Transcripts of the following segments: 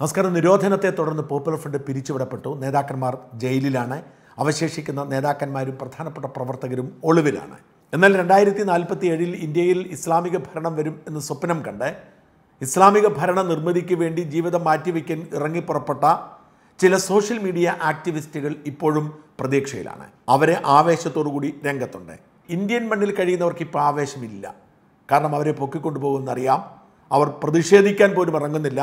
നമസ്കാരം നിരോധനത്തെ തുടർന്ന് popular front പിരിച്ചുവിടപ്പെട്ടു നേതാക്കന്മാർ ജയിലിലാണ് അവശേഷിക്കുന്ന നേതാക്കന്മാരും പ്രധാനപ്പെട്ട പ്രവർത്തകരും ഒളിവിലാണ് എന്നാൽ രണ്ടായിരത്തി നാൽപ്പത്തി ഏഴിൽ ഇന്ത്യയിൽ ഇസ്ലാമിക ഭരണം വരും എന്ന് സ്വപ്നം കണ്ട് ഇസ്ലാമിക ഭരണ നിർമ്മിതിക്ക് വേണ്ടി ജീവിതം മാറ്റിവെക്കാൻ ഇറങ്ങിപ്പുറപ്പെട്ട ചില സോഷ്യൽ മീഡിയ ആക്ടിവിസ്റ്റുകൾ ഇപ്പോഴും പ്രതീക്ഷയിലാണ് അവരെ ആവേശത്തോടുകൂടി രംഗത്തുണ്ട് ഇന്ത്യൻ മണ്ണിൽ കഴിയുന്നവർക്ക് ഇപ്പോൾ ആവേശമില്ല കാരണം അവരെ പൊക്കിക്കൊണ്ടുപോകുമെന്നറിയാം അവർ പ്രതിഷേധിക്കാൻ പോലും ഇറങ്ങുന്നില്ല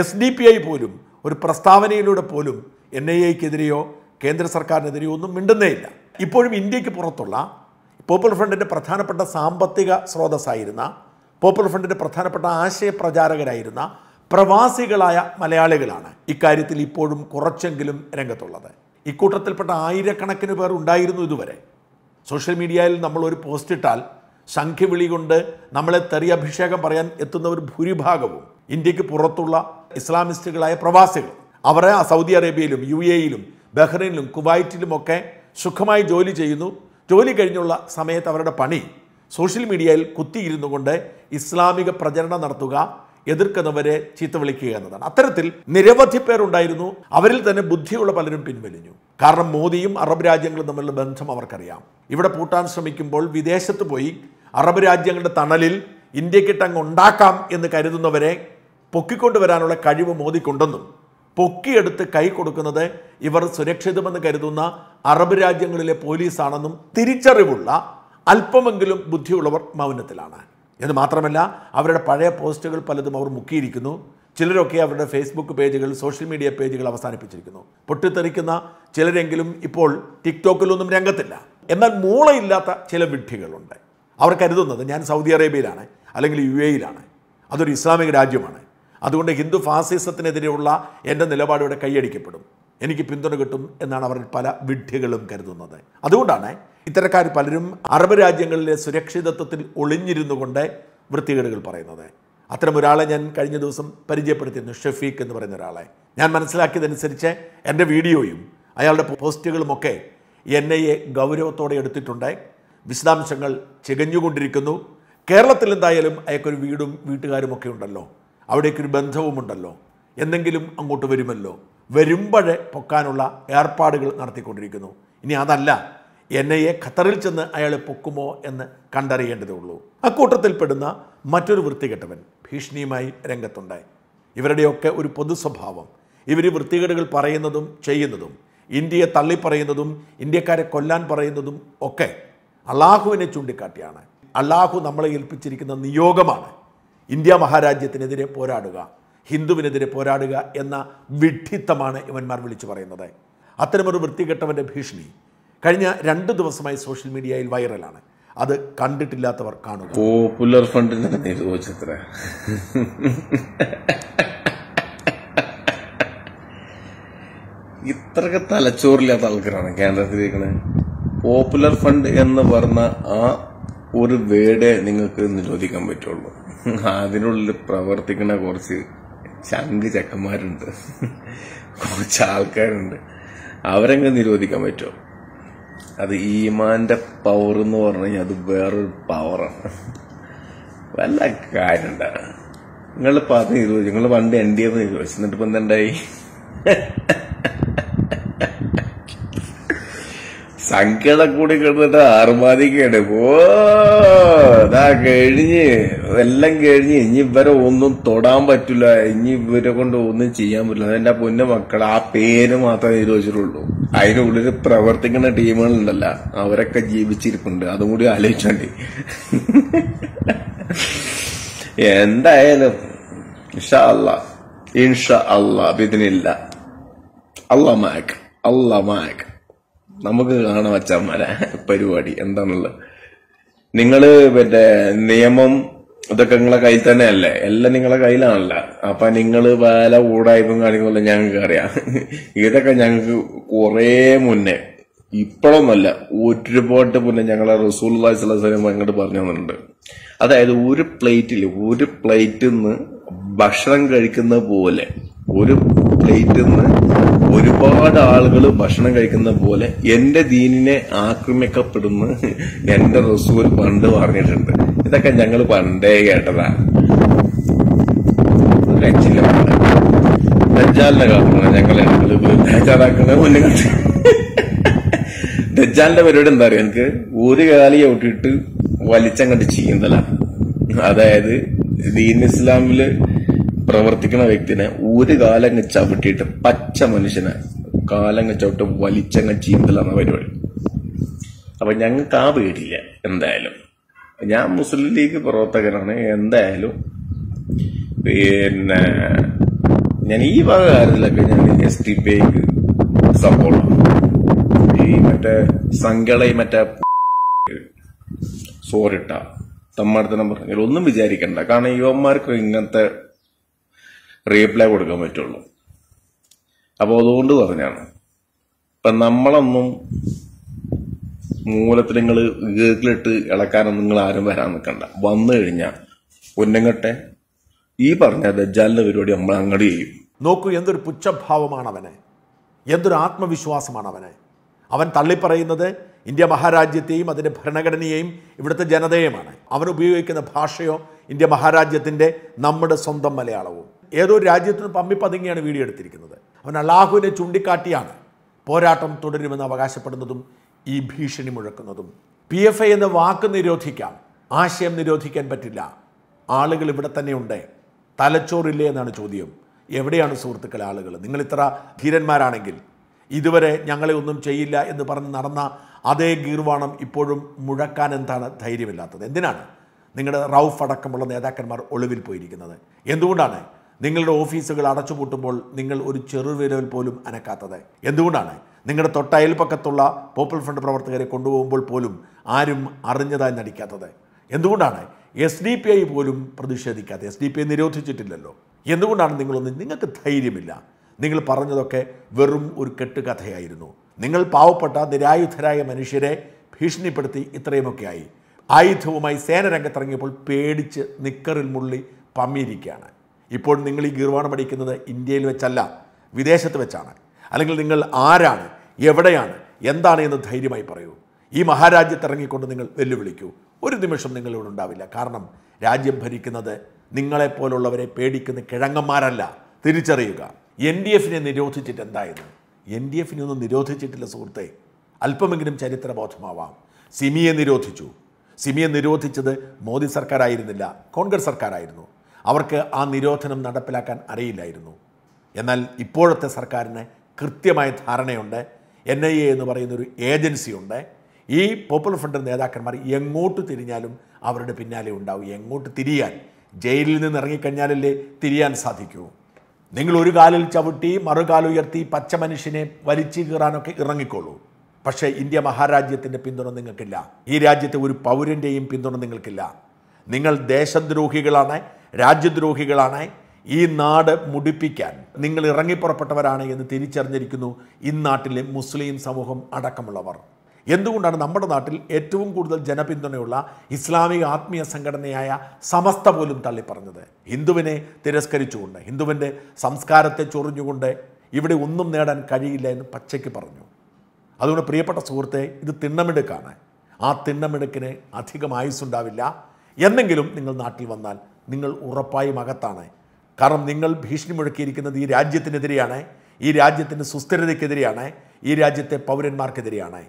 എസ് ഡി പി ഐ പോലും ഒരു പ്രസ്താവനയിലൂടെ പോലും എൻ ഐ എക്കെതിരെയോ കേന്ദ്ര സർക്കാരിനെതിരെയോ ഒന്നും ഇല്ല ഇപ്പോഴും ഇന്ത്യക്ക് പുറത്തുള്ള പോപ്പുലർ ഫ്രണ്ടിൻ്റെ പ്രധാനപ്പെട്ട സാമ്പത്തിക സ്രോതസ്സായിരുന്ന പോപ്പുലർ ഫ്രണ്ടിൻ്റെ പ്രധാനപ്പെട്ട ആശയപ്രചാരകരായിരുന്ന പ്രവാസികളായ മലയാളികളാണ് ഇക്കാര്യത്തിൽ ഇപ്പോഴും കുറച്ചെങ്കിലും രംഗത്തുള്ളത് ഇക്കൂട്ടത്തിൽപ്പെട്ട ആയിരക്കണക്കിന് പേർ ഉണ്ടായിരുന്നു ഇതുവരെ സോഷ്യൽ മീഡിയയിൽ നമ്മൾ ഒരു പോസ്റ്റ് ഇട്ടാൽ സംഖ്യവിളി കൊണ്ട് നമ്മളെ തെറി അഭിഷേകം പറയാൻ എത്തുന്നവർ ഭൂരിഭാഗവും ഇന്ത്യക്ക് പുറത്തുള്ള ഇസ്ലാമിസ്റ്റുകളായ പ്രവാസികൾ അവരെ സൗദി അറേബ്യയിലും യു എയിലും ബഹ്റൈനിലും ഒക്കെ സുഖമായി ജോലി ചെയ്യുന്നു ജോലി കഴിഞ്ഞുള്ള സമയത്ത് അവരുടെ പണി സോഷ്യൽ മീഡിയയിൽ കുത്തിയിരുന്നു കൊണ്ട് ഇസ്ലാമിക പ്രചരണം നടത്തുക എതിർക്കുന്നവരെ ചീത്ത വിളിക്കുക എന്നതാണ് അത്തരത്തിൽ നിരവധി പേരുണ്ടായിരുന്നു അവരിൽ തന്നെ ബുദ്ധിയുള്ള പലരും പിൻവലിഞ്ഞു കാരണം മോദിയും അറബ് രാജ്യങ്ങളും തമ്മിലുള്ള ബന്ധം അവർക്കറിയാം ഇവിടെ പൂട്ടാൻ ശ്രമിക്കുമ്പോൾ വിദേശത്ത് പോയി അറബ് രാജ്യങ്ങളുടെ തണലിൽ ഇന്ത്യക്കിട്ടങ്ങ് ഉണ്ടാക്കാം എന്ന് കരുതുന്നവരെ പൊക്കിക്കൊണ്ടുവരാനുള്ള കഴിവ് മോദിക്കുണ്ടെന്നും പൊക്കിയെടുത്ത് കൈ കൊടുക്കുന്നത് ഇവർ സുരക്ഷിതമെന്ന് കരുതുന്ന അറബ് രാജ്യങ്ങളിലെ പോലീസാണെന്നും തിരിച്ചറിവുള്ള അല്പമെങ്കിലും ബുദ്ധിയുള്ളവർ മൗനത്തിലാണ് എന്ന് മാത്രമല്ല അവരുടെ പഴയ പോസ്റ്റുകൾ പലതും അവർ മുക്കിയിരിക്കുന്നു ചിലരൊക്കെ അവരുടെ ഫേസ്ബുക്ക് പേജുകൾ സോഷ്യൽ മീഡിയ പേജുകൾ അവസാനിപ്പിച്ചിരിക്കുന്നു പൊട്ടിത്തെറിക്കുന്ന ചിലരെങ്കിലും ഇപ്പോൾ ടിക്ടോക്കിലൊന്നും രംഗത്തില്ല എന്നാൽ മൂളയില്ലാത്ത ചില വിഡ്ഢികളുണ്ട് അവർ കരുതുന്നത് ഞാൻ സൗദി അറേബ്യയിലാണ് അല്ലെങ്കിൽ യു എയിലാണ് അതൊരു ഇസ്ലാമിക രാജ്യമാണ് അതുകൊണ്ട് ഹിന്ദു ഫാസിസത്തിനെതിരെയുള്ള എൻ്റെ നിലപാടിവിടെ കൈയടിക്കപ്പെടും എനിക്ക് പിന്തുണ കിട്ടും എന്നാണ് അവർ പല വിഡ്ഢികളും കരുതുന്നത് അതുകൊണ്ടാണ് ഇത്തരക്കാർ പലരും അറബ് രാജ്യങ്ങളിലെ സുരക്ഷിതത്വത്തിൽ ഒളിഞ്ഞിരുന്നു കൊണ്ട് വൃത്തികേടുകൾ പറയുന്നത് അത്തരം ഒരാളെ ഞാൻ കഴിഞ്ഞ ദിവസം പരിചയപ്പെടുത്തിയിരുന്നു ഷഫീഖ് എന്ന് പറയുന്ന ഒരാളെ ഞാൻ മനസ്സിലാക്കിയതനുസരിച്ച് എൻ്റെ വീഡിയോയും അയാളുടെ പോസ്റ്റുകളുമൊക്കെ എൻ ഐ എ ഗൗരവത്തോടെ എടുത്തിട്ടുണ്ട് വിശദാംശങ്ങൾ ചികഞ്ഞുകൊണ്ടിരിക്കുന്നു കേരളത്തിൽ എന്തായാലും അയാൾക്കൊരു വീടും വീട്ടുകാരുമൊക്കെ ഉണ്ടല്ലോ അവിടേക്കൊരു ബന്ധവുമുണ്ടല്ലോ എന്തെങ്കിലും അങ്ങോട്ട് വരുമല്ലോ വരുമ്പോഴേ പൊക്കാനുള്ള ഏർപ്പാടുകൾ നടത്തിക്കൊണ്ടിരിക്കുന്നു ഇനി അതല്ല എൻ ഐ എ ഖത്തറിൽ ചെന്ന് അയാൾ പൊക്കുമോ എന്ന് കണ്ടറിയേണ്ടതേ ഉള്ളൂ അക്കൂട്ടത്തിൽപ്പെടുന്ന മറ്റൊരു വൃത്തികെട്ടവൻ ഭീഷണിയുമായി രംഗത്തുണ്ടായി ഇവരുടെയൊക്കെ ഒരു പൊതു സ്വഭാവം ഇവർ വൃത്തികേടുകൾ പറയുന്നതും ചെയ്യുന്നതും ഇന്ത്യയെ തള്ളിപ്പറയുന്നതും ഇന്ത്യക്കാരെ കൊല്ലാൻ പറയുന്നതും ഒക്കെ അള്ളാഹുവിനെ ചൂണ്ടിക്കാട്ടിയാണ് അള്ളാഹു നമ്മളെ ഏൽപ്പിച്ചിരിക്കുന്ന നിയോഗമാണ് ഇന്ത്യ മഹാരാജ്യത്തിനെതിരെ പോരാടുക ഹിന്ദുവിനെതിരെ പോരാടുക എന്ന വിഡ്ഢിത്തമാണ് ഇവന്മാർ വിളിച്ചു പറയുന്നത് അത്തരമൊരു വൃത്തികെട്ടവൻ്റെ ഭീഷണി കഴിഞ്ഞ രണ്ട് ദിവസമായി സോഷ്യൽ മീഡിയയിൽ വൈറലാണ് അത് കണ്ടിട്ടില്ലാത്തവർ കാണുക പോപ്പുലർ ഫണ്ടിന്റെ ചിത്ര ഇത്രക്ക് തലച്ചോറില്ലാത്ത ആൾക്കാരാണ് കേന്ദ്രത്തിലേക്കുന്നത് പോപ്പുലർ ഫണ്ട് എന്ന് പറഞ്ഞ ആ ഒരു വേടേ നിങ്ങൾക്ക് നിരോധിക്കാൻ പറ്റുള്ളൂ അതിനുള്ളിൽ പ്രവർത്തിക്കുന്ന കുറച്ച് ചങ്ക് ചക്കന്മാരുണ്ട് കുറച്ച് ആൾക്കാരുണ്ട് അവരങ്ങ് നിരോധിക്കാൻ പറ്റുമോ അത് ഈമാന്റെ പവർ എന്ന് പറഞ്ഞു കഴിഞ്ഞാൽ അത് വേറൊരു പവറാണ് വല്ല കാര്യമുണ്ടാണ് നിങ്ങൾ പറഞ്ഞ് നിരോധിച്ചു നിങ്ങൾ പണ്ട് എൻ ഡി എഫ് നിരോധിച്ചു എന്നിട്ട് ഇപ്പം എന്തായി സംഖ്യയുടെ കൂടി കിടന്നിട്ട് ആർമാദിക്കാണ് ഓ ഇതാ കഴിഞ്ഞ് എല്ലാം കഴിഞ്ഞ് ഇനി ഇവരെ ഒന്നും തൊടാൻ പറ്റില്ല ഇനി ഇവരെ കൊണ്ട് ഒന്നും ചെയ്യാൻ പറ്റില്ല എന്റെ പൊന്ന മക്കൾ ആ പേര് മാത്രമേ നിരോധിച്ചിട്ടുള്ളൂ ഉള്ളിൽ പ്രവർത്തിക്കുന്ന ടീമുകളുണ്ടല്ല അവരൊക്കെ ജീവിച്ചിരിപ്പുണ്ട് അതും കൂടി ആലോചിച്ചോണ്ടി എന്തായാലും ഇൻഷാ അല്ല ഇൻഷാ അല്ല ഇതിനില്ല അല്ല മാക് അല്ല മാക് നമുക്ക് കാണാം അച്ഛന്മാരെ പരിപാടി എന്താണുള്ളത് നിങ്ങള് മറ്റേ നിയമം ഇതൊക്കെ നിങ്ങളെ കയ്യിൽ അല്ലേ എല്ലാം നിങ്ങളെ കയ്യിലാണല്ലോ അപ്പൊ നിങ്ങൾ വേല ഊടായ്പം കാണിക്കുമല്ലോ ഞങ്ങൾക്ക് അറിയാം ഇതൊക്കെ ഞങ്ങൾക്ക് കുറേ മുന്നേ ഇപ്പോഴൊന്നുമല്ല ഒരുപാട് മുന്നേ ഞങ്ങളെ റസൂൽ സ്വലം അങ്ങോട്ട് പറഞ്ഞു തന്നിട്ടുണ്ട് അതായത് ഒരു പ്ലേറ്റിൽ ഒരു പ്ലേറ്റിൽ നിന്ന് ഭക്ഷണം കഴിക്കുന്ന പോലെ ഒരു പ്ലേറ്റിൽ നിന്ന് ഒരുപാട് ആളുകൾ ഭക്ഷണം കഴിക്കുന്ന പോലെ എന്റെ ദീനിനെ ആക്രമിക്കപ്പെടുന്ന എന്റെ റസൂൽ പണ്ട് പറഞ്ഞിട്ടുണ്ട് ഇതൊക്കെ ഞങ്ങൾ പണ്ടേ കേട്ടതാണ് രക്ഷയില്ല ദജ്ജാലിനെ കാത്തണം മുന്നേ പരിപാടി എന്താ പറയുക എനിക്ക് ഒരു കാലി ഒട്ടിട്ട് വലിച്ചങ്ങട്ട് ചീന്തലാണ് അതായത് ദീൻ ഇസ്ലാമില് പ്രവർത്തിക്കുന്ന വ്യക്തിനെ ഒരു കാലങ്ങ് ചവിട്ടിയിട്ട് പച്ച മനുഷ്യനെ കാലങ്ങ് ചവിട്ട് വലിച്ചങ്ങ് ചീന്തലാണ് പരിപാടി അപ്പൊ ഞങ്ങൾക്ക് ആ പേടിയില്ല എന്തായാലും ഞാൻ മുസ്ലിം ലീഗ് പ്രവർത്തകനാണ് എന്തായാലും പിന്നെ ഞാൻ ഈ വക കാര്യത്തിലൊക്കെ ഞാൻ എസ് ടി പി സപ്പോർട്ട് ഈ മറ്റേ സംഘളെ മറ്റേ സോറിട്ട തമ്മാടത്തനം പറഞ്ഞാൽ ഒന്നും വിചാരിക്കണ്ട കാരണം യുവന്മാർക്ക് ഇങ്ങനത്തെ റീപ്ലൈ കൊടുക്കാൻ പറ്റുള്ളൂ അപ്പോൾ അതുകൊണ്ട് പറഞ്ഞാണ് ഇപ്പം നമ്മളൊന്നും മൂലത്തിൽ നിങ്ങൾ ഗേക്കിലിട്ട് ഇളക്കാനൊന്നും നിങ്ങൾ ആരും വരാൻ നിൽക്കണ്ട വന്നു കഴിഞ്ഞാൽ ഒന്നങ്ങട്ടെ ഈ പറഞ്ഞ ദജാലിൻ്റെ പരിപാടി നമ്മൾ അങ്ങോട്ട് ചെയ്യും നോക്കൂ എന്തൊരു പുച്ഛഭാവമാണ് അവനെ എന്തൊരു ആത്മവിശ്വാസമാണ് അവനെ അവൻ തള്ളിപ്പറയുന്നത് ഇന്ത്യ മഹാരാജ്യത്തെയും അതിൻ്റെ ഭരണഘടനയെയും ഇവിടുത്തെ ജനതയുമാണ് അവൻ ഉപയോഗിക്കുന്ന ഭാഷയോ ഇന്ത്യ മഹാരാജ്യത്തിൻ്റെ നമ്മുടെ സ്വന്തം മലയാളവും ഏതോ രാജ്യത്തിനും പമ്പി പമ്പിപ്പതുങ്ങിയാണ് വീഡിയോ എടുത്തിരിക്കുന്നത് അവൻ അള്ളാഹുവിനെ ചൂണ്ടിക്കാട്ടിയാണ് പോരാട്ടം തുടരുമെന്ന് അവകാശപ്പെടുന്നതും ഈ ഭീഷണി മുഴക്കുന്നതും പി എഫ് ഐ എന്ന വാക്ക് നിരോധിക്കാം ആശയം നിരോധിക്കാൻ പറ്റില്ല ആളുകൾ ഇവിടെ തന്നെയുണ്ട് തലച്ചോറില്ലേ എന്നാണ് ചോദ്യം എവിടെയാണ് സുഹൃത്തുക്കളെ ആളുകൾ നിങ്ങൾ ഇത്ര ധീരന്മാരാണെങ്കിൽ ഇതുവരെ ഞങ്ങളെ ഒന്നും ചെയ്യില്ല എന്ന് പറഞ്ഞ് നടന്ന അതേ ഗീർവാണം ഇപ്പോഴും മുഴക്കാൻ എന്താണ് ധൈര്യമില്ലാത്തത് എന്തിനാണ് നിങ്ങളുടെ റൌഫ് അടക്കമുള്ള നേതാക്കന്മാർ ഒളിവിൽ പോയിരിക്കുന്നത് എന്തുകൊണ്ടാണ് നിങ്ങളുടെ ഓഫീസുകൾ അടച്ചുപൂട്ടുമ്പോൾ നിങ്ങൾ ഒരു ചെറുവിരൽ പോലും അനക്കാത്തത് എന്തുകൊണ്ടാണ് നിങ്ങളുടെ തൊട്ടയൽപ്പക്കത്തുള്ള പോപ്പുലർ ഫ്രണ്ട് പ്രവർത്തകരെ കൊണ്ടുപോകുമ്പോൾ പോലും ആരും അറിഞ്ഞതായി നടിക്കാത്തത് എന്തുകൊണ്ടാണ് എസ് ഡി പി ഐ പോലും പ്രതിഷേധിക്കാത്തത് എസ് ഡി പി ഐ നിരോധിച്ചിട്ടില്ലല്ലോ എന്തുകൊണ്ടാണ് നിങ്ങളൊന്നും നിങ്ങൾക്ക് ധൈര്യമില്ല നിങ്ങൾ പറഞ്ഞതൊക്കെ വെറും ഒരു കെട്ടുകഥയായിരുന്നു നിങ്ങൾ പാവപ്പെട്ട നിരായുധരായ മനുഷ്യരെ ഭീഷണിപ്പെടുത്തി ഇത്രയുമൊക്കെയായി ആയുധവുമായി സേന രംഗത്തിറങ്ങിയപ്പോൾ പേടിച്ച് നിക്കറിൽ മുള്ളി പമ്മിയിരിക്കുകയാണ് ഇപ്പോൾ നിങ്ങൾ ഈ ഗീർവാണം അടിക്കുന്നത് ഇന്ത്യയിൽ വെച്ചല്ല വിദേശത്ത് വെച്ചാണ് അല്ലെങ്കിൽ നിങ്ങൾ ആരാണ് എവിടെയാണ് എന്താണ് എന്ന് ധൈര്യമായി പറയൂ ഈ മഹാരാജ്യത്ത് ഇറങ്ങിക്കൊണ്ട് നിങ്ങൾ വെല്ലുവിളിക്കൂ ഒരു നിമിഷം നിങ്ങളിവിടെ ഉണ്ടാവില്ല കാരണം രാജ്യം ഭരിക്കുന്നത് നിങ്ങളെപ്പോലുള്ളവരെ പേടിക്കുന്ന കിഴങ്ങന്മാരല്ല തിരിച്ചറിയുക എൻ ഡി എഫിനെ നിരോധിച്ചിട്ട് എന്തായത് എൻ ഡി എഫിനെ ഒന്നും നിരോധിച്ചിട്ടില്ല സുഹൃത്തെ അല്പമെങ്കിലും ചരിത്രബോധമാവാം സിമിയെ നിരോധിച്ചു സിമിയെ നിരോധിച്ചത് മോദി സർക്കാരായിരുന്നില്ല കോൺഗ്രസ് സർക്കാരായിരുന്നു അവർക്ക് ആ നിരോധനം നടപ്പിലാക്കാൻ അറിയില്ലായിരുന്നു എന്നാൽ ഇപ്പോഴത്തെ സർക്കാരിന് കൃത്യമായ ധാരണയുണ്ട് എൻ ഐ എ എന്ന് പറയുന്നൊരു ഏജൻസിയുണ്ട് ഈ പോപ്പുലർ ഫ്രണ്ട് നേതാക്കന്മാർ എങ്ങോട്ട് തിരിഞ്ഞാലും അവരുടെ പിന്നാലെ ഉണ്ടാവും എങ്ങോട്ട് തിരിയാൻ ജയിലിൽ നിന്ന് ഇറങ്ങിക്കഴിഞ്ഞാലല്ലേ തിരിയാൻ സാധിക്കൂ നിങ്ങൾ ഒരു കാലിൽ ചവിട്ടി മറുകാലുയർത്തി പച്ച മനുഷ്യനെ വലിച്ചു കീറാനൊക്കെ ഇറങ്ങിക്കോളൂ പക്ഷേ ഇന്ത്യ മഹാരാജ്യത്തിൻ്റെ പിന്തുണ നിങ്ങൾക്കില്ല ഈ രാജ്യത്തെ ഒരു പൗരൻ്റെയും പിന്തുണ നിങ്ങൾക്കില്ല നിങ്ങൾ ദേശദ്രോഹികളാണ് രാജ്യദ്രോഹികളാണ് ഈ നാട് മുടിപ്പിക്കാൻ നിങ്ങൾ ഇറങ്ങിപ്പുറപ്പെട്ടവരാണ് എന്ന് തിരിച്ചറിഞ്ഞിരിക്കുന്നു ഇന്നാട്ടിലെ മുസ്ലിം സമൂഹം അടക്കമുള്ളവർ എന്തുകൊണ്ടാണ് നമ്മുടെ നാട്ടിൽ ഏറ്റവും കൂടുതൽ ജനപിന്തുണയുള്ള ഇസ്ലാമിക ആത്മീയ സംഘടനയായ സമസ്ത പോലും തള്ളിപ്പറഞ്ഞത് ഹിന്ദുവിനെ തിരസ്കരിച്ചുകൊണ്ട് ഹിന്ദുവിൻ്റെ സംസ്കാരത്തെ ചൊറിഞ്ഞുകൊണ്ട് ഇവിടെ ഒന്നും നേടാൻ കഴിയില്ല എന്ന് പച്ചയ്ക്ക് പറഞ്ഞു അതുകൊണ്ട് പ്രിയപ്പെട്ട സുഹൃത്തെ ഇത് തിണ്ണമെടുക്കാണ് ആ തിണ്ണമെടുക്കിന് അധികം ഉണ്ടാവില്ല എന്നെങ്കിലും നിങ്ങൾ നാട്ടിൽ വന്നാൽ നിങ്ങൾ ഉറപ്പായും അകത്താണ് കാരണം നിങ്ങൾ ഭീഷണി മുഴക്കിയിരിക്കുന്നത് ഈ രാജ്യത്തിനെതിരെയാണ് ഈ രാജ്യത്തിൻ്റെ സുസ്ഥിരതയ്ക്കെതിരെയാണ് ഈ രാജ്യത്തെ പൗരന്മാർക്കെതിരെയാണ്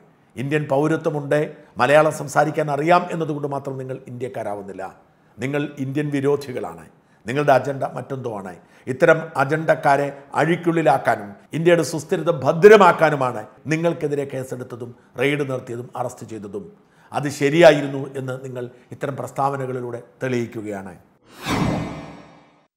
ഇന്ത്യൻ പൗരത്വമുണ്ട് മലയാളം സംസാരിക്കാൻ അറിയാം എന്നതുകൊണ്ട് മാത്രം നിങ്ങൾ ഇന്ത്യക്കാരാവുന്നില്ല നിങ്ങൾ ഇന്ത്യൻ വിരോധികളാണ് നിങ്ങളുടെ അജണ്ട മറ്റെന്തോ ആണ് ഇത്തരം അജണ്ടക്കാരെ അഴിക്കുള്ളിലാക്കാനും ഇന്ത്യയുടെ സുസ്ഥിരത ഭദ്രമാക്കാനുമാണ് നിങ്ങൾക്കെതിരെ കേസെടുത്തതും റെയ്ഡ് നടത്തിയതും അറസ്റ്റ് ചെയ്തതും അത് ശരിയായിരുന്നു എന്ന് നിങ്ങൾ ഇത്തരം പ്രസ്താവനകളിലൂടെ തെളിയിക്കുകയാണ് you